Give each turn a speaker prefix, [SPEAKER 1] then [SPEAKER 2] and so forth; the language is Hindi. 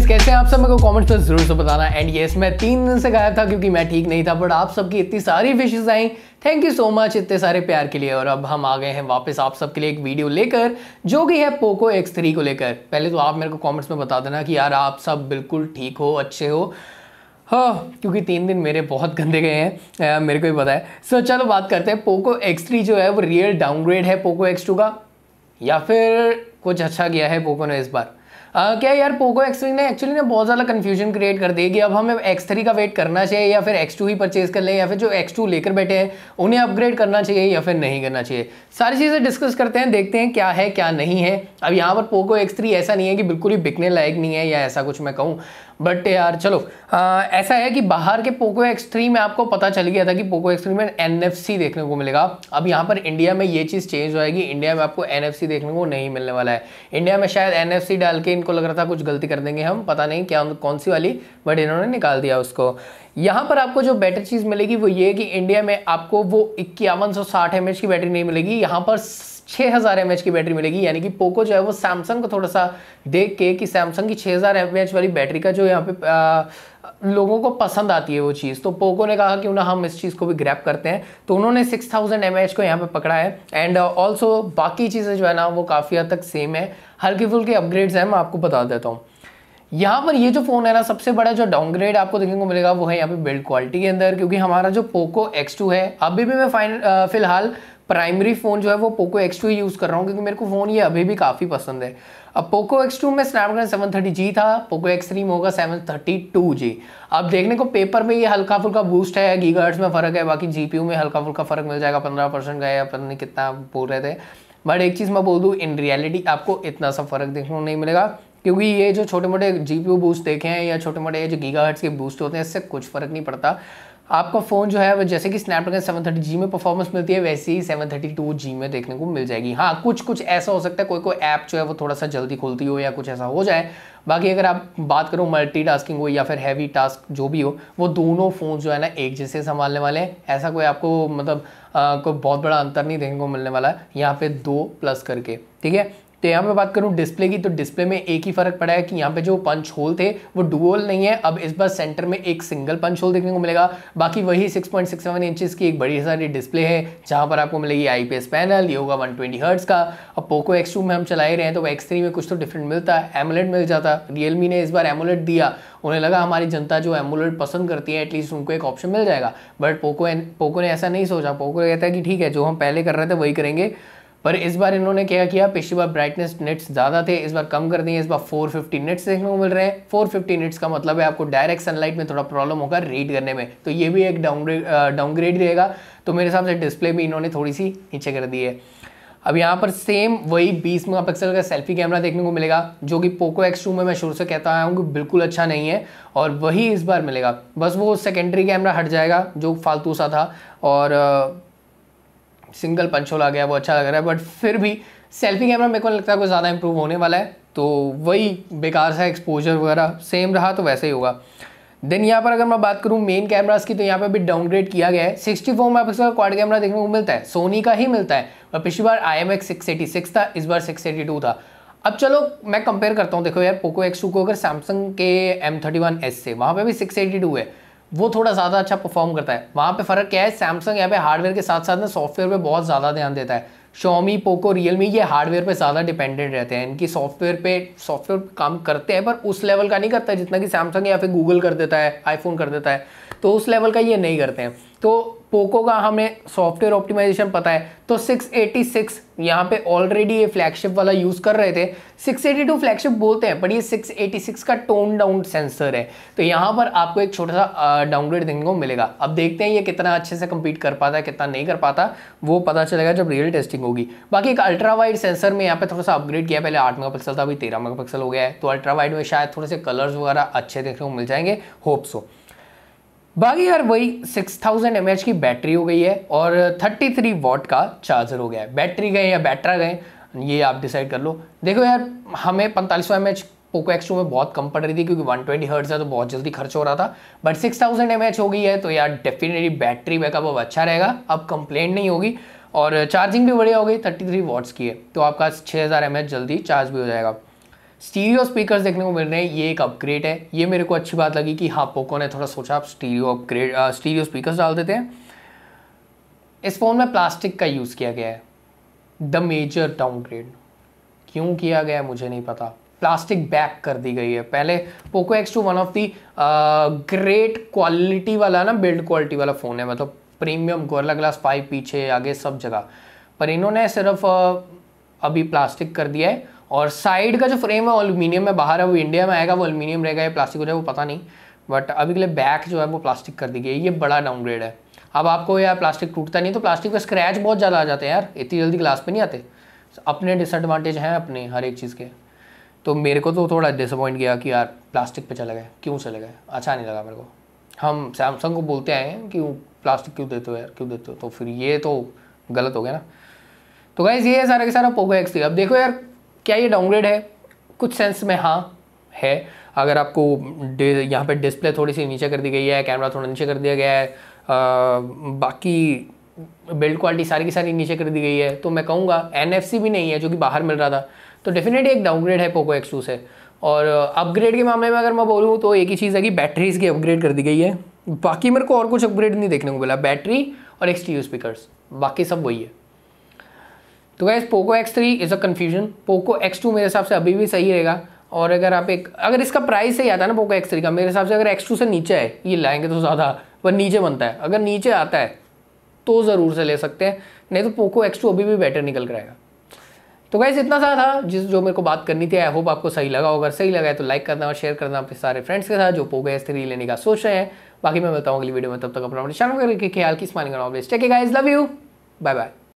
[SPEAKER 1] गाइज कैसे हैं आप सब मेरे को कमेंट्स में तो जरूर से बताना एंड यस मैं तीन दिन से गायब था क्योंकि मैं ठीक नहीं था बट आप सबकी इतनी सारी विशेष आई थैंक यू सो मच इतने सारे प्यार के लिए और अब हम आ गए हैं वापस आप सबके लिए एक वीडियो लेकर जो कि है पोको एक्स थ्री को लेकर पहले तो आप मेरे को कॉमेंट्स में बता देना कि यार आप सब बिल्कुल ठीक हो अच्छे हो हाँ क्योंकि तीन दिन मेरे बहुत गंदे गए हैं आ, मेरे को भी पता है सो so, चलो बात करते हैं पोको एक्स थ्री जो है वो रियल डाउनग्रेड है पोको एक्स टू का या फिर कुछ अच्छा किया है पोको ने इस बार आ, क्या यार पोको एक्स ने एक्चुअली ना बहुत ज़्यादा कन्फ्यूजन क्रिएट कर दी कि अब हमें एक्स थ्री का वेट करना चाहिए या फिर एक्स टू ही परचेज कर लें या फिर जो एक्स टू लेकर बैठे हैं उन्हें अपग्रेड करना चाहिए या फिर नहीं करना चाहिए सारी चीज़ें डिस्कस करते हैं देखते हैं क्या है क्या नहीं है अब यहाँ पर पोको एक्स थ्री ऐसा नहीं है कि बिल्कुल ही बिकने लायक नहीं है या ऐसा कुछ मैं कहूँ बट यार चलो आ, ऐसा है कि बाहर के पोको एक्स थ्री में आपको पता चल गया था कि पोको एक्स थ्री में एन देखने को मिलेगा अब यहाँ पर इंडिया में ये चीज़ चेंज होएगी इंडिया में आपको एन देखने को नहीं मिलने वाला है इंडिया में शायद एन डाल के इनको लग रहा था कुछ गलती कर देंगे हम पता नहीं क्या कौन सी वाली बट इन्होंने निकाल दिया उसको यहाँ पर आपको जो बेटर चीज़ मिलेगी वो ये कि इंडिया में आपको वो इक्यावन सौ की बैटरी नहीं मिलेगी यहाँ पर छः हज़ार एम की बैटरी मिलेगी यानी कि पोको जो है वो सैमसंग को थोड़ा सा देख के कि सैमसंग की छः हज़ार एम वाली बैटरी का जो यहाँ पे आ, लोगों को पसंद आती है वो चीज़ तो पोको ने कहा कि ना हम इस चीज़ को भी ग्रैप करते हैं तो उन्होंने 6000 थाउजेंड को यहाँ पे पकड़ा है एंड ऑल्सो uh, बाकी चीज़ें जो है ना वो काफ़ी हद तक सेम है हल्की फुल्के अपग्रेड्स हैं मैं आपको बता देता हूँ यहाँ पर ये जो फ़ोन है ना सबसे बड़ा जो डाउनग्रेड आपको देखने को मिलेगा वो है यहाँ पे बिल्ड क्वालिटी के अंदर क्योंकि हमारा जो पोको X2 है अभी भी मैं फाइन फिलहाल प्राइमरी फ़ोन जो है वो पोको एक्स टू यूज़ कर रहा हूँ क्योंकि मेरे को फ़ोन ये अभी भी काफ़ी पसंद है अब पोको एक्स टू में स्नैपड्रैगन सेवन थर्टी जी था पोको एक्स थ्री में होगा सेवन थर्टी टू जी अब देखने को पेपर में ये हल्का फुल्का बूस्ट है गीगार्ड्स में फ़र्क है बाकी जी पी यू में हल्का फुल्का फ़र्क मिल जाएगा पंद्रह परसेंट का या पता नहीं कितना बोल रहे थे बट एक चीज़ मैं बोल दूँ इन रियलिटी आपको इतना सा फ़र्क देखने को नहीं मिलेगा क्योंकि ये जो छोटे मोटे जी पी बूस्ट देखे हैं या छोटे मोटे जो गीगा के बूस्ट होते हैं इससे कुछ फ़र्क नहीं पड़ता आपका फ़ोन जो है वो जैसे कि स्नैपड्रैगन सेवन थर्टी जी में परफॉर्मेंस मिलती है वैसे ही सेवन थर्टी टू जी में देखने को मिल जाएगी हाँ कुछ कुछ ऐसा हो सकता है कोई कोई ऐप जो है वो थोड़ा सा जल्दी खुलती हो या कुछ ऐसा हो जाए बाकी अगर आप बात करो मल्टी टास्किंग हो या फिर हैवी टास्क जो भी हो वो दोनों फ़ोन जो है ना एक जैसे संभालने वाले हैं ऐसा कोई आपको मतलब कोई बहुत बड़ा अंतर नहीं देखने को मिलने वाला है यहाँ पे दो प्लस करके ठीक है तो यहाँ पे बात करूँ डिस्प्ले की तो डिस्प्ले में एक ही फर्क पड़ा है कि यहाँ पे जो पंच होल थे वो डुअल नहीं है अब इस बार सेंटर में एक सिंगल पंच होल देखने को मिलेगा बाकी वही 6.67 इंचज़ की एक बड़ी सारी डिस्प्ले है जहाँ पर आपको मिलेगी आईपीएस पैनल ये होगा वन ट्वेंटी हर्ट्स का अब पोको एक्स में हम चला रहे हैं तो एक्स में कुछ तो डिफरेंट मिलता है एमोलेट मिल जाता रियलमी ने इस बार एमोलेट दिया उन्हें लगा हमारी जनता जो एमोलेट पसंद करती है एटलीस्ट उनको एक ऑप्शन मिल जाएगा बट पोको पोको ने ऐसा नहीं सोचा पोको कहता है कि ठीक है जो हम पहले कर रहे थे वही करेंगे पर इस बार इन्होंने क्या किया पिछली बार ब्राइटनेस निट्स ज़्यादा थे इस बार कम कर दिए इस बार 450 निट्स देखने को मिल रहे हैं 450 निट्स का मतलब है आपको डायरेक्ट सनलाइट में थोड़ा प्रॉब्लम होगा रीड करने में तो ये भी एक डाउनग्रेड डाउनग्रेड रहेगा तो मेरे हिसाब से डिस्प्ले भी इन्होंने थोड़ी सी नीचे कर दी है अब यहाँ पर सेम वही मेगा मेगापिक्सल का सेल्फी कैमरा देखने को मिलेगा जो कि पोको एक्स टू में मैं शुरू से कहता आया हूँ कि बिल्कुल अच्छा नहीं है और वही इस बार मिलेगा बस वो सेकेंडरी कैमरा हट जाएगा जो फालतू सा था और सिंगल पंच होल आ गया वो अच्छा लग रहा है बट फिर भी सेल्फी कैमरा मेरे को लगता है कुछ ज़्यादा इंप्रूव होने वाला है तो वही बेकार सा एक्सपोजर वगैरह सेम रहा तो वैसे ही होगा देन यहाँ पर अगर मैं बात करूँ मेन कैमरास की तो यहाँ पर भी डाउनग्रेड किया गया है सिक्सटी फोर में का क्वाड कैमरा देखने को मिलता है सोनी का ही मिलता है और पिछली बार I M X six eighty six था इस बार सिक्स एटी टू था अब चलो मैं कंपेयर करता हूँ देखो यार पोको एक्स टू को अगर सैमसंग के एम थर्टी वन एस से वहाँ पर भी सिक्स एटी टू है वो थोड़ा ज़्यादा अच्छा परफॉर्म करता है वहाँ पे फ़र्क क्या है सैमसंग यहाँ पे हार्डवेयर के साथ साथ ना सॉफ्टवेयर पे बहुत ज़्यादा ध्यान देता है शोमी पोको रियलमी ये हार्डवेयर पे ज़्यादा डिपेंडेंट रहते हैं इनकी सॉफ्टवेयर पे सॉफ्टवेयर काम करते हैं पर उस लेवल का नहीं करता जितना कि सैमसंग या फिर गूगल कर देता है आईफोन कर देता है तो उस लेवल का ये नहीं करते हैं तो पोको का हमें सॉफ्टवेयर ऑप्टिमाइजेशन पता है तो 686 यहाँ पर ऑलरेडी ये फ्लैगशिप वाला यूज़ कर रहे थे 682 फ्लैगशिप बोलते हैं बट ये 686 का टोन डाउन सेंसर है तो यहाँ पर आपको एक छोटा सा डाउनग्रेड देखने को मिलेगा अब देखते हैं ये कितना अच्छे से कम्पीट कर पाता है कितना नहीं कर पाता वो पता चलेगा जब रियल टेस्टिंग होगी बाकी एक अल्ट्रा वाइड सेंसर में यहाँ पर थोड़ा सा अपग्रेड किया पहले आठ मेगा था अभी तेरह मेगा हो गया है तो अल्ट्रा वाइड में शायद थोड़े से कलर्स वगैरह अच्छे देखने को मिल जाएंगे होप्सो बाकी यार वही 6000 थाउजेंड की बैटरी हो गई है और 33 वॉट का चार्जर हो गया है बैटरी गए या बैटरा गए ये आप डिसाइड कर लो देखो यार हमें पैंतालीस सौ पोको एक्स टू में बहुत कम पड़ रही थी क्योंकि 120 ट्वेंटी है तो बहुत जल्दी खर्च हो रहा था बट 6000 थाउजेंड हो गई है तो यार डेफिनेटली बैटरी बैकअप अब अच्छा रहेगा अब कंप्लेंट नहीं होगी और चार्जिंग भी बढ़िया हो गई थर्टी थ्री की है तो आपका छः हज़ार जल्दी चार्ज भी हो जाएगा स्टीरियो स्पीकर्स देखने को मिल रहे हैं ये एक अपग्रेड है ये मेरे को अच्छी बात लगी कि हाँ पोको ने थोड़ा सोचा आप स्टीरियो अपग्रेड स्टीरियो स्पीकर्स डाल देते हैं इस फ़ोन में प्लास्टिक का यूज़ किया गया है द मेजर डाउनग्रेड क्यों किया गया मुझे नहीं पता प्लास्टिक बैक कर दी गई है पहले Poco X two one of the great quality वाला ना बिल्ड क्वालिटी वाला फ़ोन है मतलब प्रीमियम गोरला ग्लास फाइव पीछे आगे सब जगह पर इन्होंने सिर्फ अभी प्लास्टिक कर दिया है और साइड का जो फ्रेम है एलुमिनियम में बाहर है वो इंडिया में आएगा वो एलुमिनियम रहेगा या प्लास्टिक हो जाए वो पता नहीं बट अभी के लिए बैक जो है वो प्लास्टिक कर दी गई ये बड़ा डाउनग्रेड है अब आपको यार प्लास्टिक टूटता नहीं तो प्लास्टिक का स्क्रैच बहुत ज़्यादा आ जाते हैं यार इतनी जल्दी ग्लास पर नहीं आते अपने डिसएडवांटेज हैं अपने हर एक चीज़ के तो मेरे को तो थोड़ा डिसअपॉइंट किया कि यार प्लास्टिक पे चले गए क्यों चले गए अच्छा नहीं लगा मेरे को हम सैमसंग को बोलते आए हैं कि प्लास्टिक क्यों देते हो यार क्यों देते हो तो फिर ये तो गलत हो गया ना तो गाइज़ ये सारा के सारा पोको एक्स थी अब देखो यार क्या ये डाउनग्रेड है कुछ सेंस में हाँ है अगर आपको यहाँ पे डिस्प्ले थोड़ी सी नीचे कर दी गई है कैमरा थोड़ा नीचे कर दिया गया है आ, बाकी बिल्ड क्वालिटी सारी की सारी नीचे कर दी गई है तो मैं कहूँगा एन भी नहीं है जो कि बाहर मिल रहा था तो डेफिनेटली एक डाउनग्रेड है पोको एक्स से और अपग्रेड के मामले में अगर मैं बोलूँ तो एक ही चीज़ है कि बैटरीज की अपग्रेड कर दी गई है बाकी मेरे को और कुछ अपग्रेड नहीं देखने को मिला बैटरी और एक्सटीयू स्पीकर्स बाकी सब वही है तो guess Poco X three is a confusion Poco X two मेरे हिसाब से अभी भी सही रहेगा और अगर आप एक अगर इसका प्राइस सही आता है ना पोको एक्स थ्री का मेरे हिसाब से अगर एक्स टू से नीचे है ये लाएंगे तो ज़्यादा पर नीचे बनता है अगर नीचे आता है तो ज़रूर से ले सकते हैं नहीं तो पोको एक्स टू अभी भी बेटर निकल कर आएगा तो गैस इतना सा था जिस जो मेरे को बात करनी थी आई होप आपको सही लगा होगा सही लगा है तो लाइक करना और शेयर करना अपने सारे फ्रेंड्स के साथ जो पोको एक्स थ्री लेने का सोच रहे हैं बाकी मैं बताऊँ अगली वीडियो में तब तक अपना चैनल करके ख्याल की smiling guys love you bye bye